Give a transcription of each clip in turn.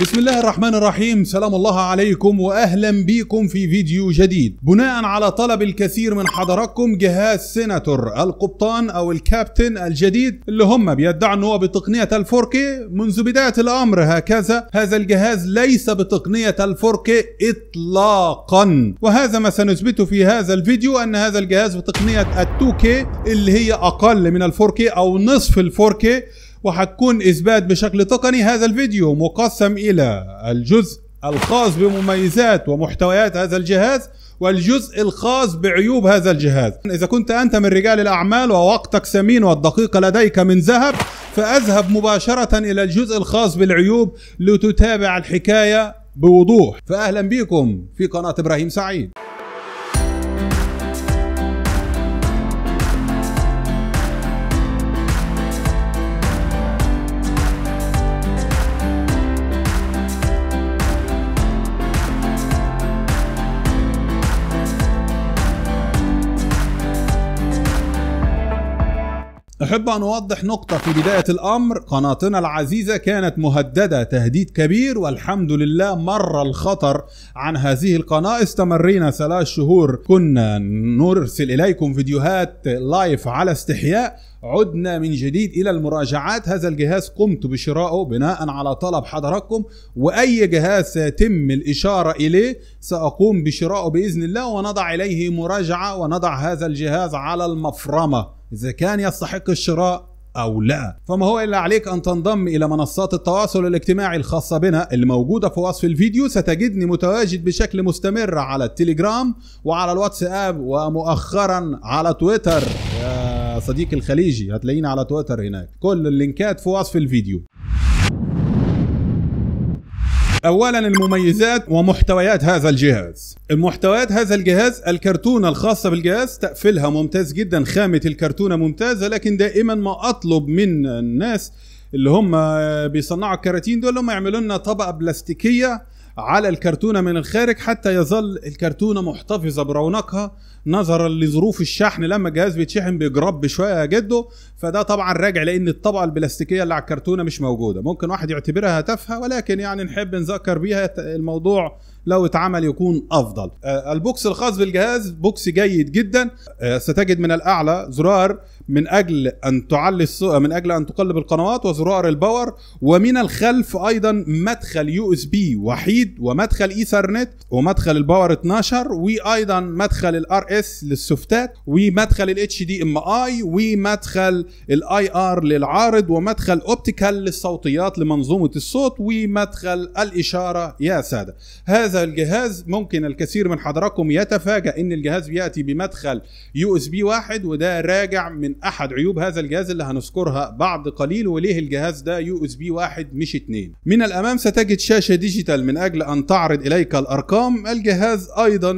بسم الله الرحمن الرحيم سلام الله عليكم واهلا بكم في فيديو جديد بناء على طلب الكثير من حضراتكم جهاز سيناتور القبطان او الكابتن الجديد اللي هم بيدعوا ان هو بتقنيه الفوركي منذ بدايه الامر هكذا هذا الجهاز ليس بتقنيه الفوركي اطلاقا وهذا ما سنثبته في هذا الفيديو ان هذا الجهاز بتقنيه التوكي اللي هي اقل من الفوركي او نصف الفوركي وهتكون إثبات بشكل تقني هذا الفيديو مقسم إلى الجزء الخاص بمميزات ومحتويات هذا الجهاز والجزء الخاص بعيوب هذا الجهاز إذا كنت أنت من رجال الأعمال ووقتك ثمين والدقيقة لديك من ذهب فأذهب مباشرة إلى الجزء الخاص بالعيوب لتتابع الحكاية بوضوح فأهلا بكم في قناة إبراهيم سعيد أحب أن أوضح نقطة في بداية الأمر قناتنا العزيزة كانت مهددة تهديد كبير والحمد لله مر الخطر عن هذه القناة استمرينا ثلاث شهور كنا نرسل إليكم فيديوهات لايف على استحياء عدنا من جديد الى المراجعات هذا الجهاز قمت بشرائه بناء على طلب حضراتكم واي جهاز سيتم الاشاره اليه ساقوم بشرائه باذن الله ونضع اليه مراجعه ونضع هذا الجهاز على المفرمه إذا كان يستحق الشراء أو لا فما هو إلا عليك أن تنضم إلى منصات التواصل الاجتماعي الخاصة بنا اللي موجودة في وصف الفيديو ستجدني متواجد بشكل مستمر على التليجرام وعلى الواتساب ومؤخرا على تويتر يا صديقي الخليجي هتلاقيني على تويتر هناك كل اللينكات في وصف الفيديو اولا المميزات ومحتويات هذا الجهاز المحتويات هذا الجهاز الكرتونة الخاصة بالجهاز تقفلها ممتاز جدا خامة الكرتونة ممتازة لكن دائما ما اطلب من الناس اللي هم بيصنعوا الكراتين دول هم يعملوا لنا طبقة بلاستيكية على الكرتونة من الخارج حتى يظل الكرتونة محتفظة برونقها نظرا لظروف الشحن لما الجهاز بيتشحن بيجرب شوية يا جده فده طبعا راجع لأن الطبقة البلاستيكية اللي على الكرتونة مش موجودة ممكن واحد يعتبرها تافهة ولكن يعني نحب نذكر بيها الموضوع لو اتعمل يكون افضل آه، البوكس الخاص بالجهاز بوكس جيد جدا آه، ستجد من الاعلى زرار من اجل ان تعلي من اجل ان تقلب القنوات وزرار الباور ومن الخلف ايضا مدخل يو اس بي وحيد ومدخل ايثرنت ومدخل الباور 12 وايضا مدخل الار اس للسوفتات ومدخل الاتش دي ام اي ومدخل الاي ار للعارض ومدخل اوبتيكال للصوتيات لمنظومه الصوت ومدخل الاشاره يا ساده هذا الجهاز ممكن الكثير من حضراتكم يتفاجئ ان الجهاز بياتي بمدخل يو اس بي واحد وده راجع من احد عيوب هذا الجهاز اللي هنذكرها بعد قليل وليه الجهاز ده يو اس بي واحد مش اتنين من الامام ستجد شاشه ديجيتال من اجل ان تعرض اليك الارقام الجهاز ايضا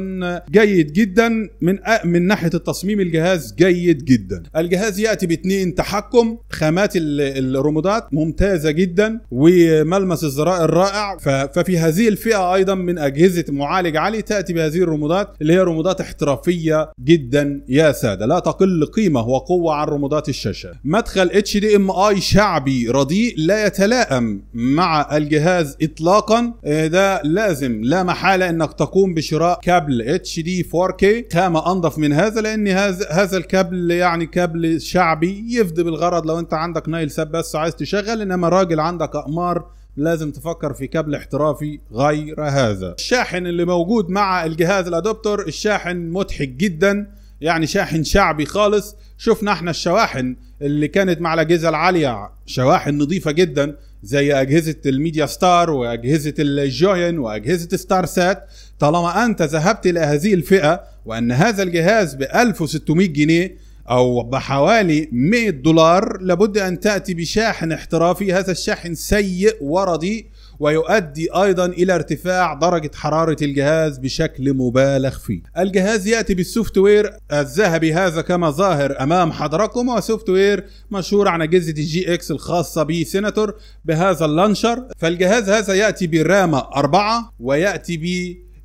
جيد جدا من من ناحيه التصميم الجهاز جيد جدا الجهاز ياتي باثنين تحكم خامات الرمودات ممتازه جدا وملمس الزراء الرائع ففي هذه الفئه ايضا من اجهزه معالج علي تاتي بهذه الرمودات اللي هي رمودات احترافيه جدا يا ساده لا تقل قيمه وقوه هو عن رمادات الشاشه مدخل اتش دي ام اي شعبي رديء لا يتلائم مع الجهاز اطلاقا ده إيه، لازم لا محاله انك تقوم بشراء كابل اتش دي 4K خامه انضف من هذا لان هذا هذا الكابل يعني كابل شعبي يفضي بالغرض لو انت عندك نايل ساب بس عايز تشغل انما راجل عندك اقمار لازم تفكر في كابل احترافي غير هذا الشاحن اللي موجود مع الجهاز الادوبتر الشاحن مضحك جدا يعني شاحن شعبي خالص شفنا احنا الشواحن اللي كانت مع الاجهزه العاليه شواحن نظيفه جدا زي اجهزه الميديا ستار واجهزه الجوين واجهزه ستار سات طالما انت ذهبت الى هذه الفئه وان هذا الجهاز ب 1600 جنيه او بحوالي 100 دولار لابد ان تاتي بشاحن احترافي هذا الشاحن سيء ورديء ويؤدي ايضا الى ارتفاع درجه حراره الجهاز بشكل مبالغ فيه. الجهاز ياتي بالسوفت وير الذهبي هذا كما ظاهر امام حضراتكم وسوفت وير مشهور عن اجهزه الجي اكس الخاصه سيناتور بهذا اللانشر فالجهاز هذا ياتي برامه 4 وياتي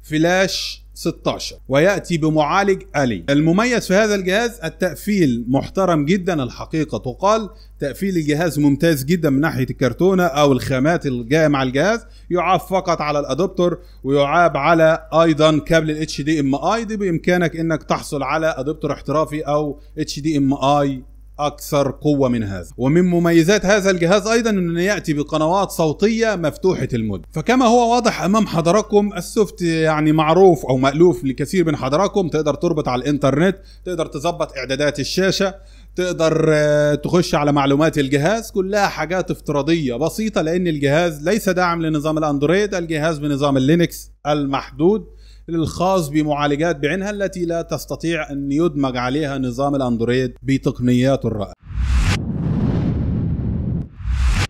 بفلاش 16 ويأتي بمعالج ألي المميز في هذا الجهاز التقفيل محترم جدا الحقيقة تقال تقفيل الجهاز ممتاز جدا من ناحية الكرتونة أو الخامات الجاية مع الجهاز يعاب فقط على الأدوبتور ويعاب على أيضا كابل دي HDMI دي بإمكانك أنك تحصل على أدوبتور احترافي أو HDMI اكثر قوه من هذا ومن مميزات هذا الجهاز ايضا انه ياتي بقنوات صوتيه مفتوحه المدن فكما هو واضح امام حضراتكم السوفت يعني معروف او مالوف لكثير من حضراتكم تقدر تربط على الانترنت تقدر تظبط اعدادات الشاشه تقدر آه، تخش على معلومات الجهاز كلها حاجات افتراضية بسيطة لأن الجهاز ليس داعم لنظام الأندرويد الجهاز بنظام اللينكس المحدود الخاص بمعالجات بعينها التي لا تستطيع أن يدمج عليها نظام الأندرويد بتقنيات الرأي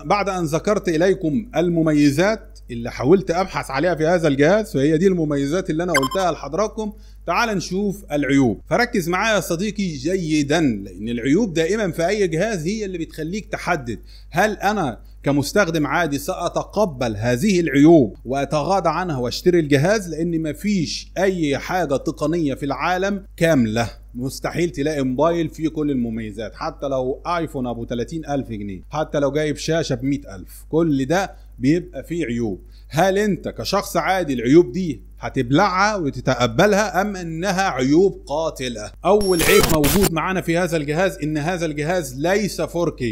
بعد أن ذكرت إليكم المميزات اللي حاولت أبحث عليها في هذا الجهاز فهي دي المميزات اللي أنا قلتها لحضراتكم تعال نشوف العيوب فركز معايا يا صديقي جيدا لأن العيوب دائما في أي جهاز هي اللي بتخليك تحدد هل أنا كمستخدم عادي سأتقبل هذه العيوب وأتغاضى عنها وأشتري الجهاز لأن مفيش أي حاجة تقنية في العالم كاملة مستحيل تلاقي موبايل فيه كل المميزات حتى لو ايفون ابو 30 الف جنيه حتى لو جايب شاشة ب الف كل ده بيبقى فيه عيوب هل انت كشخص عادي العيوب دي هتبلعها وتتقبلها ام انها عيوب قاتله اول عيب موجود معانا في هذا الجهاز ان هذا الجهاز ليس 4K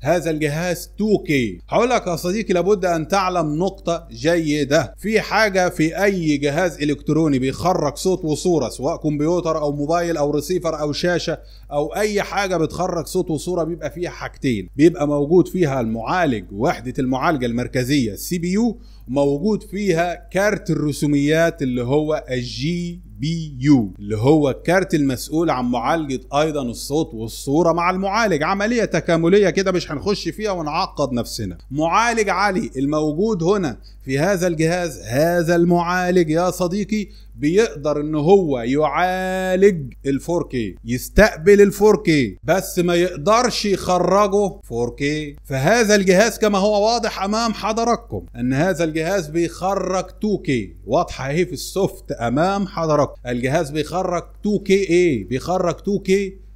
هذا الجهاز 2K هقول لك يا صديقي لابد أن تعلم نقطة جيدة في حاجة في أي جهاز إلكتروني بيخرج صوت وصورة سواء كمبيوتر أو موبايل أو ريسيفر أو شاشة أو أي حاجة بتخرج صوت وصورة بيبقى فيها حاجتين بيبقى موجود فيها المعالج وحدة المعالجة المركزية CPU بي يو موجود فيها كارت الرسوميات اللي هو الجي بي يو اللي هو الكارت المسؤول عن معالجة أيضا الصوت والصورة مع المعالج عملية تكاملية كده مش هنخش فيها ونعقد نفسنا معالج عالي الموجود هنا في هذا الجهاز هذا المعالج يا صديقي بيقدر ان هو يعالج ال 4K يستقبل ال 4K بس ما يقدرش يخرجه 4K فهذا الجهاز كما هو واضح امام حضراتكم ان هذا الجهاز بيخرج 2K واضحه اهي في السوفت امام حضراتكم الجهاز بيخرج 2K ايه بيخرج 2K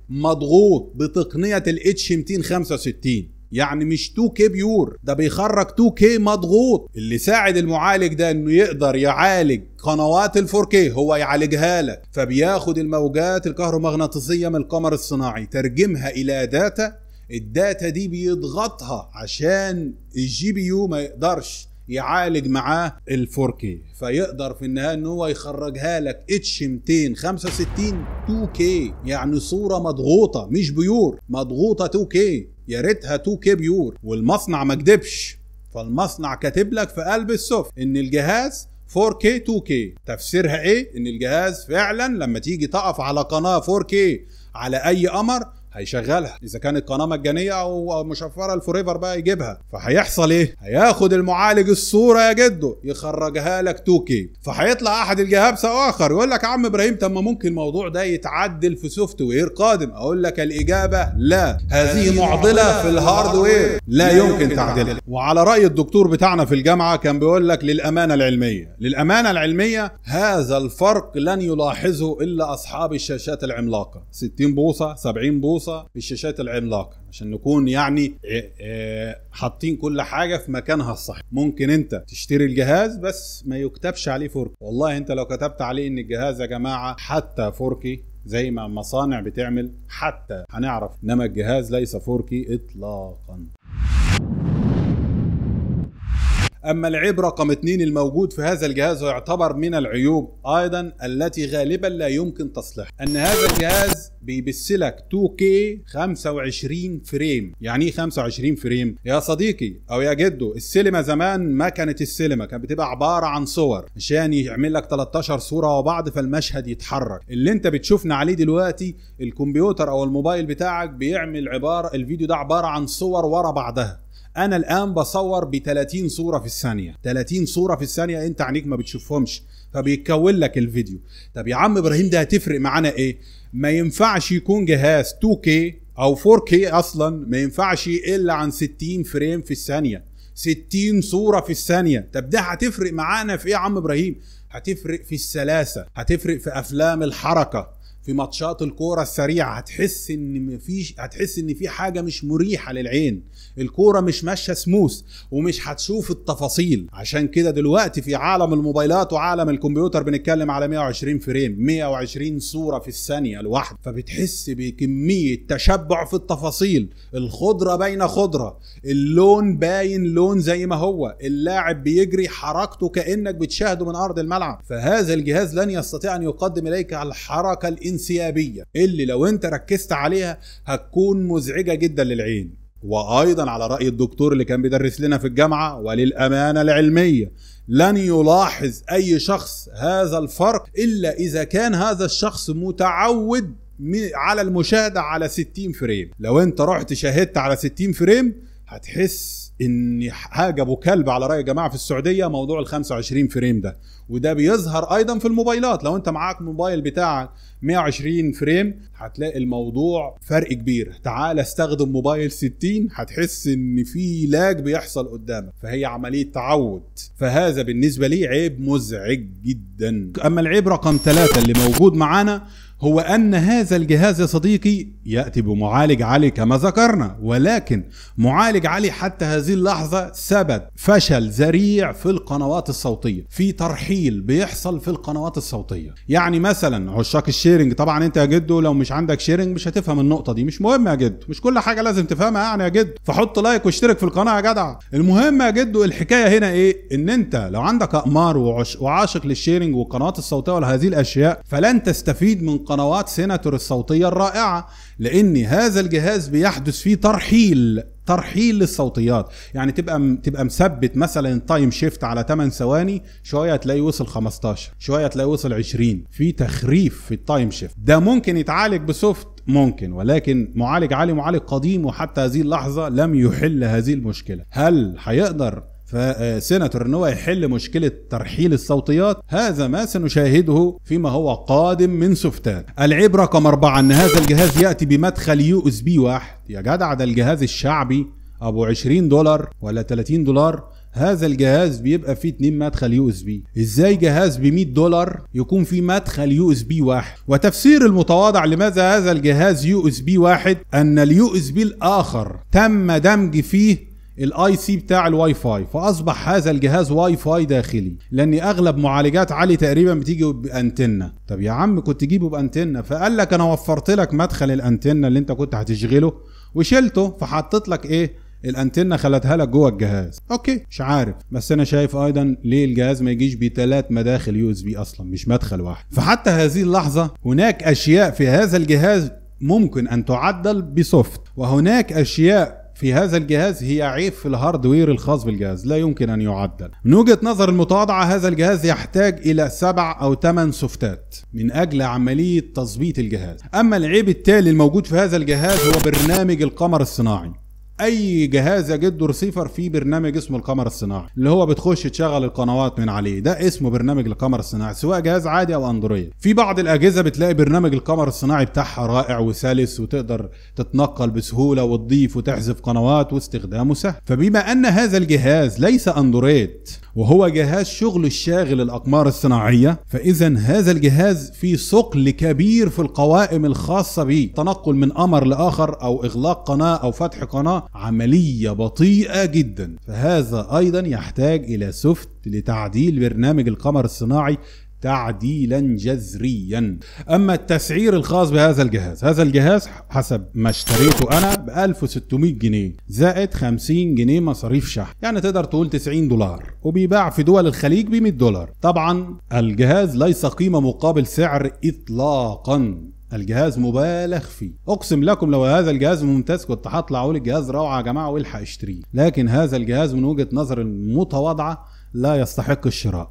مضغوط بتقنيه الاتش 265 يعني مش 2 كي بيور ده بيخرج 2 كي مضغوط اللي ساعد المعالج ده انه يقدر يعالج قنوات ال 4K هو يعالجها لك فبياخد الموجات الكهرومغناطيسية من القمر الصناعي ترجمها إلى داتا الداتا دي بيضغطها عشان الجي بي يو ما يقدرش يعالج معاه ال 4K فيقدر في النهايه ان هو يخرجها لك اتش 265 2K يعني صوره مضغوطه مش بيور مضغوطه 2K يا ريتها تو بيور والمصنع ما كدبش فالمصنع كاتب لك في قلب السوفت ان الجهاز 4K 2K تفسيرها ايه ان الجهاز فعلا لما تيجي تقف على قناه 4K على اي قمر هيشغلها اذا كانت قناه مجانيه او مشفره الفوريفر بقى يجيبها فهيحصل ايه هياخد المعالج الصوره يا جدو يخرجها لك 2 فهيطلع احد الجهابسه اخر يقول لك يا عم ابراهيم طب ما ممكن الموضوع ده يتعدل في سوفت وير قادم اقول لك الاجابه لا هذه معضله في الهاردوير لا يمكن تعديلها وعلى راي الدكتور بتاعنا في الجامعه كان بيقول لك للامانه العلميه للامانه العلميه هذا الفرق لن يلاحظه الا اصحاب الشاشات العملاقه 60 بوصه 70 بوصه فرصه في الشاشات العملاقه عشان نكون يعني آه، آه، حاطين كل حاجه في مكانها الصحيح ممكن انت تشتري الجهاز بس ما يكتبش عليه فورك والله انت لو كتبت عليه ان الجهاز يا جماعه حتى فوركي زي ما مصانع بتعمل حتى هنعرف انما الجهاز ليس فوركي اطلاقا أما العيب رقم اثنين الموجود في هذا الجهاز ويعتبر من العيوب أيضا التي غالبا لا يمكن تصليحها أن هذا الجهاز بيبث لك 2K 25 فريم يعني ايه 25 فريم يا صديقي أو يا جدو السينما زمان ما كانت السينما كانت بتبقى عبارة عن صور عشان يعمل لك 13 صورة وبعض فالمشهد يتحرك اللي انت بتشوفنا عليه دلوقتي الكمبيوتر او الموبايل بتاعك بيعمل عبارة الفيديو ده عبارة عن صور ورا بعضها انا الان بصور ب 30 صوره في الثانيه 30 صوره في الثانيه انت عينيك ما بتشوفهمش فبيتكون لك الفيديو طب يا عم ابراهيم ده هتفرق معانا ايه ما ينفعش يكون جهاز 2K او 4K اصلا ما ينفعش يقل عن 60 فريم في الثانيه 60 صوره في الثانيه طب ده هتفرق معانا في ايه يا عم ابراهيم هتفرق في السلاسه هتفرق في افلام الحركه في ماتشات الكوره السريعه هتحس ان مفيش هتحس ان في حاجه مش مريحه للعين الكوره مش ماشيه سموث ومش هتشوف التفاصيل عشان كده دلوقتي في عالم الموبايلات وعالم الكمبيوتر بنتكلم على 120 فريم 120 صوره في الثانيه الواحده فبتحس بكميه تشبع في التفاصيل الخضره باينه خضره اللون باين لون زي ما هو اللاعب بيجري حركته كانك بتشاهده من ارض الملعب فهذا الجهاز لن يستطيع ان يقدم اليك الحركه الإنسانية انسيابيه اللي لو انت ركزت عليها هتكون مزعجه جدا للعين وايضا على راي الدكتور اللي كان بيدرس لنا في الجامعه وللامانه العلميه لن يلاحظ اي شخص هذا الفرق الا اذا كان هذا الشخص متعود على المشاهده على 60 فريم لو انت رحت شاهدت على 60 فريم هتحس ان حاجه ابو كلب على راي جماعه في السعوديه موضوع ال 25 فريم ده وده بيظهر ايضا في الموبايلات لو انت معاك موبايل بتاعك 120 فريم هتلاقي الموضوع فرق كبير تعال استخدم موبايل 60 هتحس ان في لاج بيحصل قدامك فهي عمليه تعود فهذا بالنسبه لي عيب مزعج جدا اما العيب رقم ثلاثة اللي موجود معانا هو أن هذا الجهاز يا صديقي يأتي بمعالج عالي كما ذكرنا ولكن معالج عالي حتى هذه اللحظة ثبت فشل ذريع في القنوات الصوتية في ترحيب التعطيل بيحصل في القنوات الصوتيه يعني مثلا عشاق الشيرنج طبعا انت يا جدو لو مش عندك شيرنج مش هتفهم النقطه دي مش مهم يا جدو مش كل حاجه لازم تفهمها يعني يا جدو فحط لايك واشترك في القناه يا جدع المهم يا جدو الحكايه هنا ايه ان انت لو عندك اقمار وعش... وعاشق للشيرنج والقنوات الصوتيه وهذه الاشياء فلن تستفيد من قنوات سيناتور الصوتيه الرائعه لان هذا الجهاز بيحدث فيه ترحيل ترحيل للصوتيات يعني تبقى تبقى مثبت مثلا تايم شيفت على 8 ثواني شويه تلاقي وصل 15 شويه تلاقي وصل 20 في تخريف في التايم شيفت ده ممكن يتعالج بسوفت ممكن ولكن معالج عالي معالج قديم وحتى هذه اللحظه لم يحل هذه المشكله هل هيقدر فسيناتور ان هو يحل مشكله ترحيل الصوتيات هذا ما سنشاهده فيما هو قادم من سفتان العيب رقم أربعة ان هذا الجهاز ياتي بمدخل يو اس بي واحد يا جدع ده الجهاز الشعبي ابو 20 دولار ولا 30 دولار هذا الجهاز بيبقى فيه اتنين مدخل يو اس بي ازاي جهاز ب 100 دولار يكون فيه مدخل يو اس بي واحد وتفسير المتواضع لماذا هذا الجهاز يو اس بي واحد ان اليو اس بي الاخر تم دمج فيه الاي سي بتاع الواي فاي فاصبح هذا الجهاز واي فاي داخلي لان اغلب معالجات علي تقريبا بتيجي بانتنه طب يا عم كنت تجيبه بانتنه فقال لك انا وفرت لك مدخل الانتنه اللي انت كنت هتشغله وشلته فحطيت لك ايه الانتنة خلتها لك جوه الجهاز اوكي مش عارف بس انا شايف ايضا ليه الجهاز ما يجيش بثلاث مداخل يو اس بي اصلا مش مدخل واحد فحتى هذه اللحظه هناك اشياء في هذا الجهاز ممكن ان تعدل بسوفت وهناك اشياء في هذا الجهاز هي عيب في الهاردوير الخاص بالجهاز لا يمكن أن يعدل من وجهة نظر المتواضعة هذا الجهاز يحتاج إلى سبع أو ثمان سوفتات من أجل عملية تظبيط الجهاز أما العيب التالي الموجود في هذا الجهاز هو برنامج القمر الصناعي اي جهاز جدو ريسيفر فيه برنامج اسمه القمر الصناعي اللي هو بتخش تشغل القنوات من عليه ده اسمه برنامج القمر الصناعي سواء جهاز عادي او اندرويد في بعض الاجهزه بتلاقي برنامج القمر الصناعي بتاعها رائع وسلس وتقدر تتنقل بسهوله وتضيف وتحذف قنوات واستخدامه سهل فبما ان هذا الجهاز ليس اندرويد وهو جهاز شغل الشاغل الاقمار الصناعيه فاذا هذا الجهاز فيه ثقل كبير في القوائم الخاصه به تنقل من قمر لاخر او اغلاق قناه او فتح قناه عملية بطيئة جدا فهذا أيضا يحتاج إلى سوفت لتعديل برنامج القمر الصناعي تعديلا جذريا اما التسعير الخاص بهذا الجهاز هذا الجهاز حسب ما اشتريته انا ب 1600 جنيه زائد 50 جنيه مصاريف شحن يعني تقدر تقول 90 دولار وبيباع في دول الخليج ب 100 دولار طبعا الجهاز ليس قيمه مقابل سعر اطلاقا الجهاز مبالغ فيه اقسم لكم لو هذا الجهاز ممتاز كنت هطلع اقول الجهاز روعه يا جماعه والحق اشتريه لكن هذا الجهاز من وجهه نظر المتواضعه لا يستحق الشراء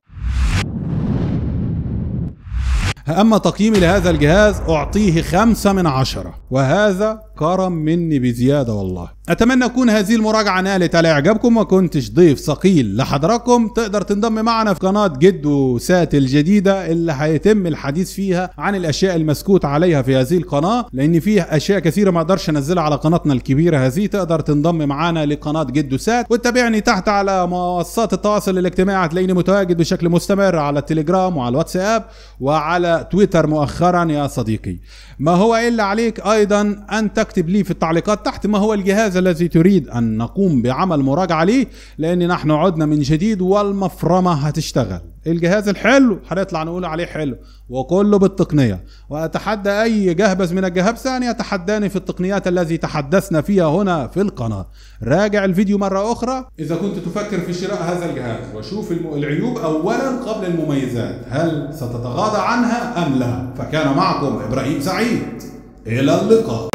أما تقييمي لهذا الجهاز أعطيه خمسة من عشرة وهذا كرم مني بزياده والله اتمنى تكون هذه المراجعه نالت على اعجابكم وكنتش ضيف ثقيل لحضراتكم تقدر تنضم معنا في قناه جد وسات الجديده اللي هيتم الحديث فيها عن الاشياء المسكوت عليها في هذه القناه لان فيها اشياء كثيره ما اقدرش انزلها على قناتنا الكبيره هذه تقدر تنضم معنا لقناه جد وسات وتتابعني تحت على منصات التواصل الاجتماعي هتلاقيني متواجد بشكل مستمر على التليجرام وعلى الواتساب وعلى تويتر مؤخرا يا صديقي ما هو إلا عليك أيضا أن تكتب لي في التعليقات تحت ما هو الجهاز الذي تريد أن نقوم بعمل مراجعة ليه لأن نحن عدنا من جديد والمفرمة هتشتغل الجهاز الحلو هنطلع نقول عليه حلو وكله بالتقنية وأتحدى أي جهبز من الجهبسة أن يتحداني في التقنيات الذي تحدثنا فيها هنا في القناة راجع الفيديو مرة أخرى إذا كنت تفكر في شراء هذا الجهاز وشوف العيوب أولا قبل المميزات هل ستتغاضى عنها أم لا فكان معكم إبراهيم سعيد إلى اللقاء